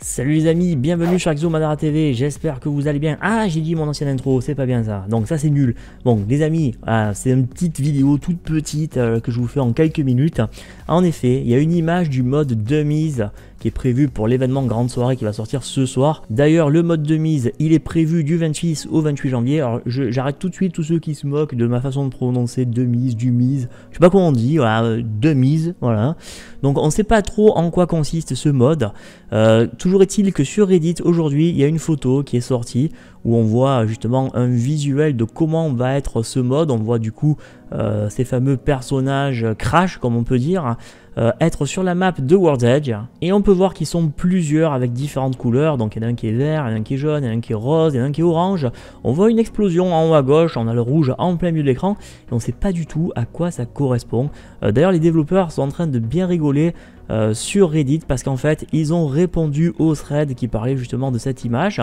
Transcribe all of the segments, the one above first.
Salut les amis, bienvenue sur Axo TV, j'espère que vous allez bien. Ah, j'ai dit mon ancienne intro, c'est pas bien ça. Donc ça c'est nul. Bon, les amis, ah, c'est une petite vidéo toute petite euh, que je vous fais en quelques minutes. En effet, il y a une image du mode de mise qui est prévu pour l'événement grande soirée qui va sortir ce soir. D'ailleurs, le mode de mise, il est prévu du 26 au 28 janvier. Alors, j'arrête tout de suite tous ceux qui se moquent de ma façon de prononcer de mise, du mise, je sais pas comment on dit, voilà, euh, de mise, voilà. Donc, on sait pas trop en quoi consiste ce mode. Euh, toujours est-il que sur Reddit, aujourd'hui, il y a une photo qui est sortie où on voit justement un visuel de comment va être ce mode. On voit du coup euh, ces fameux personnages crash, comme on peut dire, euh, être sur la map de World Edge. Et on peut voir qu'ils sont plusieurs avec différentes couleurs. Donc il y en a un qui est vert, il y en a un qui est jaune, il y en a un qui est rose, il y en a un qui est orange. On voit une explosion en haut à gauche, on a le rouge en plein milieu de l'écran. Et on ne sait pas du tout à quoi ça correspond. Euh, d'ailleurs les développeurs sont en train de bien rigoler euh, sur Reddit parce qu'en fait ils ont répondu au thread qui parlait justement de cette image.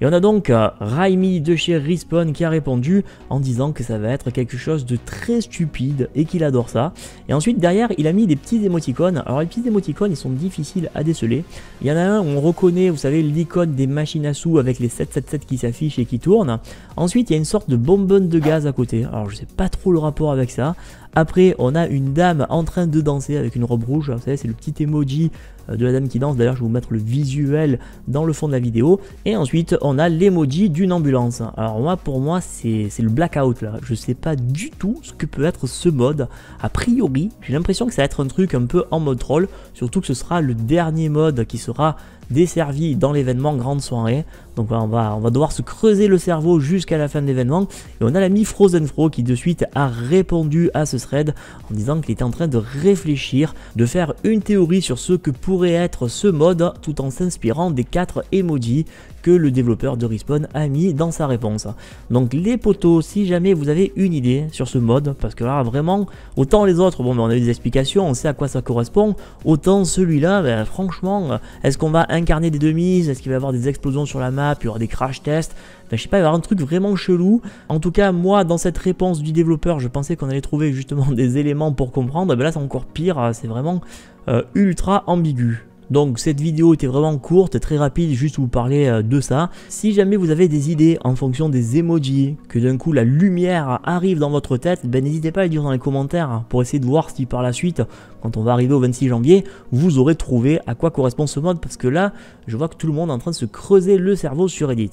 Et on a donc euh, Raimi de chez Respawn qui a répondu en disant que ça va être quelque chose de très stupide et qu'il adore ça. Et ensuite derrière il a mis des petits émoticônes. Alors les petits émoticônes ils sont difficiles à déceler. Il y en a un où on reconnaît vous savez l'icône des machines à sous avec les 777 qui s'affichent et qui tournent. Ensuite il y a une sorte de bonbonne de gaz à côté. Alors je sais pas trop le rapport avec ça. Après, on a une dame en train de danser avec une robe rouge. Vous savez, c'est le petit emoji euh, de la dame qui danse. D'ailleurs, je vais vous mettre le visuel dans le fond de la vidéo. Et ensuite, on a l'emoji d'une ambulance. Alors moi, pour moi, c'est le blackout là. Je sais pas du tout ce que peut être ce mode. A priori, j'ai l'impression que ça va être un truc un peu en mode troll. Surtout que ce sera le dernier mode qui sera desservi dans l'événement grande soirée. Donc on va, on va devoir se creuser le cerveau jusqu'à la fin de l'événement. Et on a l'ami Frozen Fro qui de suite a répondu à ce thread en disant qu'il était en train de réfléchir, de faire une théorie sur ce que pourrait être ce mode tout en s'inspirant des 4 emojis que le développeur de Respawn a mis dans sa réponse. Donc les potos, si jamais vous avez une idée sur ce mode, parce que là vraiment, autant les autres, bon ben, on a des explications, on sait à quoi ça correspond, autant celui-là, ben, franchement, est-ce qu'on va incarner des demises, est-ce qu'il va y avoir des explosions sur la map, il y aura des crash tests, ben, je sais pas, il va y avoir un truc vraiment chelou. En tout cas, moi, dans cette réponse du développeur, je pensais qu'on allait trouver justement des éléments pour comprendre, mais ben là c'est encore pire, c'est vraiment euh, ultra ambigu. Donc cette vidéo était vraiment courte, très rapide, juste vous parler euh, de ça. Si jamais vous avez des idées en fonction des emojis, que d'un coup la lumière arrive dans votre tête, ben n'hésitez pas à les dire dans les commentaires pour essayer de voir si par la suite, quand on va arriver au 26 janvier, vous aurez trouvé à quoi correspond ce mode parce que là, je vois que tout le monde est en train de se creuser le cerveau sur EDIT.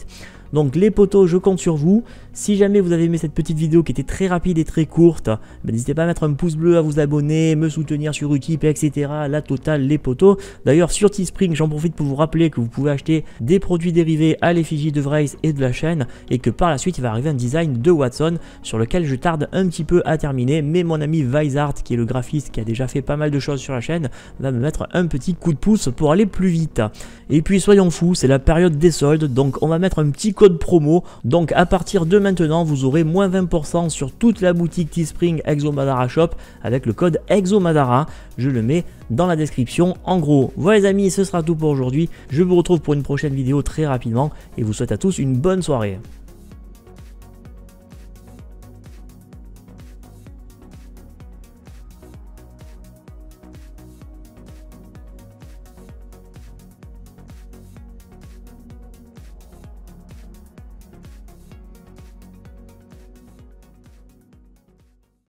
Donc les potos, je compte sur vous. Si jamais vous avez aimé cette petite vidéo qui était très rapide et très courte, ben, n'hésitez pas à mettre un pouce bleu, à vous abonner, me soutenir sur Utip, etc. La totale, les potos. D'ailleurs sur Teespring, j'en profite pour vous rappeler que vous pouvez acheter des produits dérivés à l'effigie de Vrace et de la chaîne et que par la suite il va arriver un design de Watson sur lequel je tarde un petit peu à terminer mais mon ami Weisart qui est le graphiste qui a déjà fait pas mal de choses sur la chaîne va me mettre un petit coup de pouce pour aller plus vite. Et puis soyons fous, c'est la période des soldes donc on va mettre un petit coup code promo. Donc à partir de maintenant, vous aurez moins 20% sur toute la boutique Teespring Exomadara Shop avec le code Exomadara. Je le mets dans la description. En gros, voilà les amis, ce sera tout pour aujourd'hui. Je vous retrouve pour une prochaine vidéo très rapidement et vous souhaite à tous une bonne soirée.